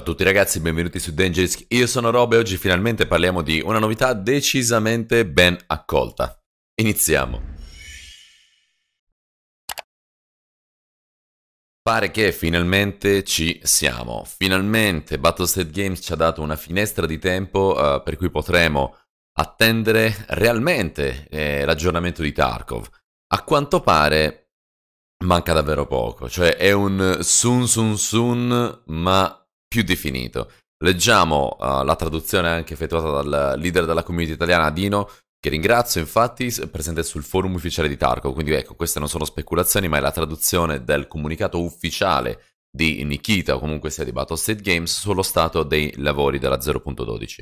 Ciao a tutti ragazzi, benvenuti su Dangerous, io sono Rob e oggi finalmente parliamo di una novità decisamente ben accolta. Iniziamo! Pare che finalmente ci siamo. Finalmente Battlestate Games ci ha dato una finestra di tempo uh, per cui potremo attendere realmente eh, l'aggiornamento di Tarkov. A quanto pare manca davvero poco, cioè è un sun sun sun ma più definito. Leggiamo uh, la traduzione anche effettuata dal leader della community italiana Dino, che ringrazio infatti, presente sul forum ufficiale di Tarkov, quindi ecco, queste non sono speculazioni, ma è la traduzione del comunicato ufficiale di Nikita o comunque sia di Battlestate Games sullo stato dei lavori della 0.12.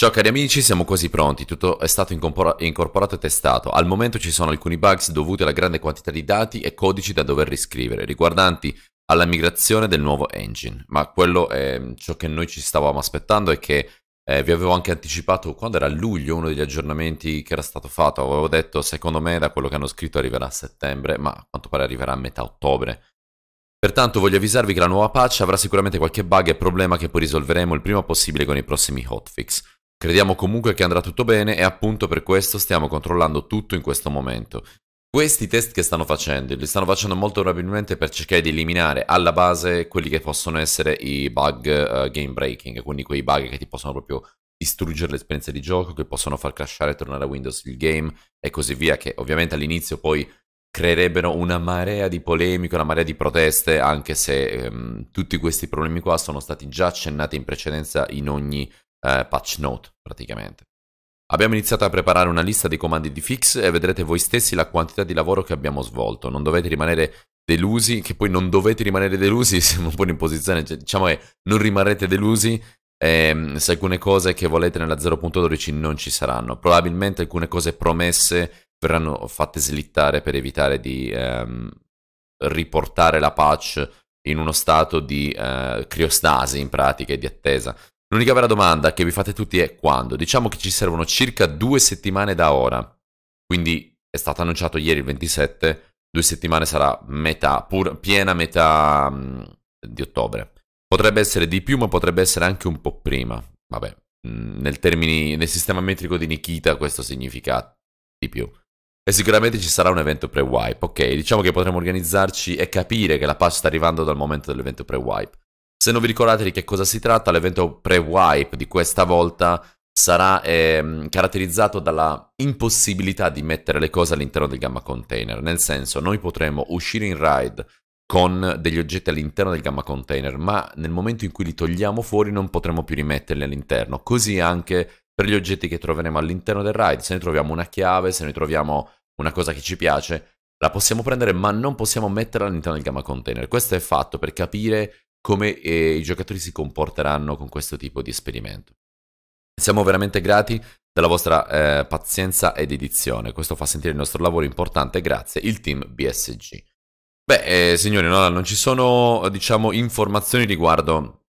Ciao cari amici, siamo quasi pronti, tutto è stato incorporato e testato. Al momento ci sono alcuni bugs dovuti alla grande quantità di dati e codici da dover riscrivere, riguardanti alla migrazione del nuovo engine, ma quello è ciò che noi ci stavamo aspettando e che eh, vi avevo anche anticipato quando era a luglio uno degli aggiornamenti che era stato fatto, avevo detto secondo me da quello che hanno scritto arriverà a settembre, ma a quanto pare arriverà a metà ottobre. Pertanto voglio avvisarvi che la nuova patch avrà sicuramente qualche bug e problema che poi risolveremo il prima possibile con i prossimi hotfix. Crediamo comunque che andrà tutto bene e appunto per questo stiamo controllando tutto in questo momento. Questi test che stanno facendo, li stanno facendo molto probabilmente per cercare di eliminare alla base quelli che possono essere i bug uh, game breaking, quindi quei bug che ti possono proprio distruggere l'esperienza di gioco, che possono far crashare e tornare a Windows il game e così via, che ovviamente all'inizio poi creerebbero una marea di polemiche, una marea di proteste, anche se ehm, tutti questi problemi qua sono stati già accennati in precedenza in ogni eh, patch note praticamente. Abbiamo iniziato a preparare una lista dei comandi di fix e vedrete voi stessi la quantità di lavoro che abbiamo svolto. Non dovete rimanere delusi, che poi non dovete rimanere delusi, siamo un po' in posizione, cioè, diciamo che non rimarrete delusi eh, se alcune cose che volete nella 0.12 non ci saranno. Probabilmente alcune cose promesse verranno fatte slittare per evitare di ehm, riportare la patch in uno stato di eh, criostasi in pratica e di attesa. L'unica vera domanda che vi fate tutti è quando. Diciamo che ci servono circa due settimane da ora. Quindi è stato annunciato ieri il 27, due settimane sarà metà, pur, piena metà mh, mm, di ottobre. Potrebbe essere di più, ma potrebbe essere anche un po' prima. Vabbè, mh, mm, nel, termini, nel sistema metrico di Nikita questo significa di più. E sicuramente ci sarà un evento pre-wipe. Ok, diciamo che potremo organizzarci e capire che la patch sta arrivando dal momento dell'evento pre-wipe. Se non vi ricordate di che cosa si tratta, l'evento pre-wipe di questa volta sarà eh, caratterizzato dalla impossibilità di mettere le cose all'interno del gamma container. Nel senso, noi potremo uscire in raid con degli oggetti all'interno del gamma container, ma nel momento in cui li togliamo fuori non potremo più rimetterli all'interno. Così anche per gli oggetti che troveremo all'interno del raid, se ne troviamo una chiave, se ne troviamo una cosa che ci piace, la possiamo prendere ma non possiamo metterla all'interno del gamma container. Questo è fatto per capire come eh, i giocatori si comporteranno con questo tipo di esperimento. Siamo veramente grati della vostra eh, pazienza ed edizione, questo fa sentire il nostro lavoro importante, grazie, il team BSG. Beh, eh, signori, no, non ci sono, diciamo, informazioni riguardo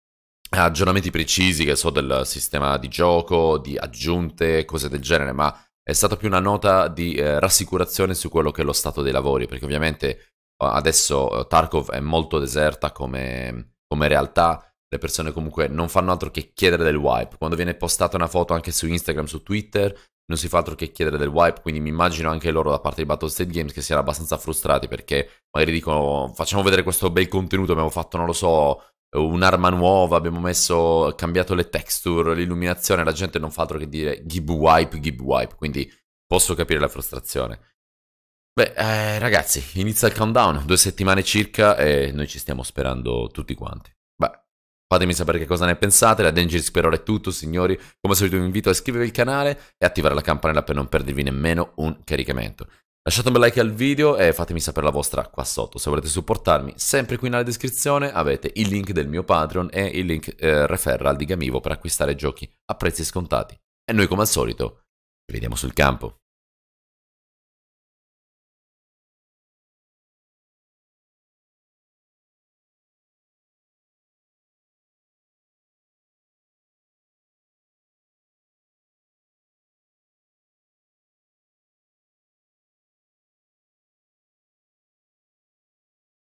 aggiornamenti precisi, che so, del sistema di gioco, di aggiunte, cose del genere, ma è stata più una nota di eh, rassicurazione su quello che è lo stato dei lavori, perché ovviamente eh, adesso eh, Tarkov è molto deserta come, come realtà le persone comunque non fanno altro che chiedere del wipe. Quando viene postata una foto anche su Instagram, su Twitter, non si fa altro che chiedere del wipe, quindi mi immagino anche loro da parte di Battlestate Games che siano abbastanza frustrati perché magari dicono facciamo vedere questo bel contenuto, abbiamo fatto, non lo so, un'arma nuova, abbiamo messo, cambiato le texture, l'illuminazione, la gente non fa altro che dire give wipe, give wipe, quindi posso capire la frustrazione. Beh, eh, ragazzi, inizia il countdown, due settimane circa e noi ci stiamo sperando tutti quanti. Beh, fatemi sapere che cosa ne pensate, la Dangerous per ora è tutto, signori. Come al solito vi invito a iscrivervi al canale e attivare la campanella per non perdervi nemmeno un caricamento. Lasciate un bel like al video e fatemi sapere la vostra qua sotto. Se volete supportarmi, sempre qui nella descrizione avete il link del mio Patreon e il link eh, referral di Gamivo per acquistare giochi a prezzi scontati. E noi come al solito, ci vediamo sul campo.